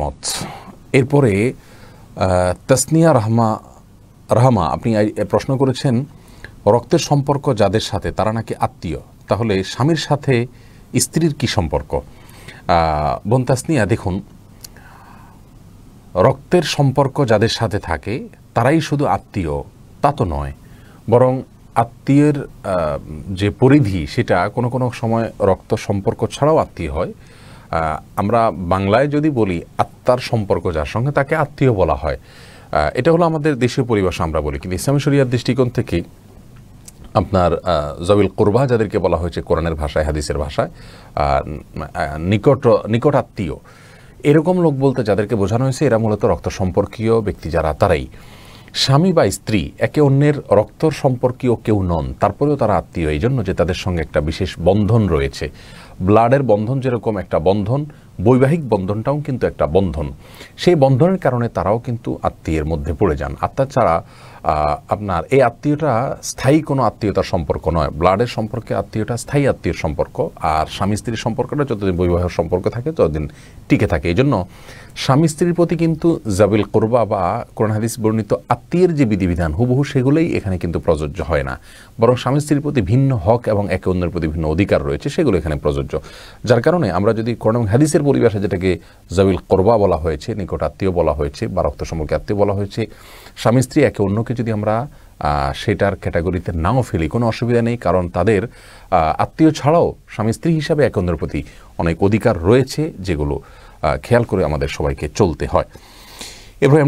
মত এরপরে তাসনিয়া রহমা রহমা আপনি প্রশ্ন করেছেন রক্তের সম্পর্ক যাদের সাথে তারা নাকি আত্মীয় তাহলে স্বামীর সাথে স্ত্রীর কি সম্পর্ক বোন তাসনিয়া দেখুন রক্তের সম্পর্ক যাদের সাথে থাকে তারাই শুধু আত্মীয় তা তো নয় বরং আত্মীয়ের যে পরিধি সেটা কোনো কোনো সময় রক্ত সম্পর্ক ছাড়াও আত্মীয় হয় আমরা বাংলায় যদি বলি আত্মার সম্পর্ক যার সঙ্গে তাকে আত্মীয় বলা হয় এটা হলো আমাদের দেশীয় পরিবেশ আমরা বলি কিন্তু ইসলামী শরিয়ার দৃষ্টিকোণ থেকে আপনার জবিল কোরবা যাদেরকে বলা হয়েছে কোরআনের ভাষায় হাদিসের ভাষায় নিকট নিকট আত্মীয় এরকম লোক বলতে যাদেরকে বোঝানো হয়েছে এরা মূলত রক্ত সম্পর্কীয় ব্যক্তি যারা তারাই স্বামী বা স্ত্রী একে অন্যের রক্তর সম্পর্কীয় কেউ নন তারপরেও তারা আত্মীয় এই জন্য যে তাদের সঙ্গে একটা বিশেষ বন্ধন রয়েছে ব্লাডের বন্ধন যেরকম একটা বন্ধন বৈবাহিক বন্ধনটাও কিন্তু একটা বন্ধন সেই বন্ধনের কারণে তারাও কিন্তু আত্মীয়ের মধ্যে পড়ে যান আত্মা ছাড়া আপনার এই আত্মীয়টা স্থায়ী কোনো আত্মীয়তার সম্পর্ক নয় ব্লাডের সম্পর্কে আত্মীয়টা স্থায়ী আত্মীয়ের সম্পর্ক আর স্বামী স্ত্রীর সম্পর্কটা যতদিন বৈবাহিক সম্পর্ক থাকে ততদিন টিকে থাকে এই জন্য স্বামী স্ত্রীর প্রতি কিন্তু জাবিল কোরবা বা কোরআন হাদিস বর্ণিত আত্মীয়ের যে বিধিবিধান হুবহু সেগুলোই এখানে কিন্তু প্রযোজ্য হয় না বরং স্বামী স্ত্রীর প্রতি ভিন্ন হক এবং একে অন্যের প্রতি ভিন্ন অধিকার রয়েছে সেগুলো এখানে প্রযোজ্য যার কারণে আমরা যদি কোরআন হাদিসের পরিবেশে যেটাকে জাবিল করবা বলা হয়েছে নিকট আত্মীয় বলা হয়েছে বা রক্ত সম্পর্কে আত্মীয় বলা হয়েছে স্বামী স্ত্রী একে অন্যকে যদি আমরা সেটার ক্যাটাগরিতে নাও ফেলি কোনো অসুবিধা নেই কারণ তাদের আত্মীয় ছাড়াও স্বামী স্ত্রী হিসাবে এক অন্যের প্রতি অনেক অধিকার রয়েছে যেগুলো খেয়াল করে আমাদের সবাইকে চলতে হয় এবার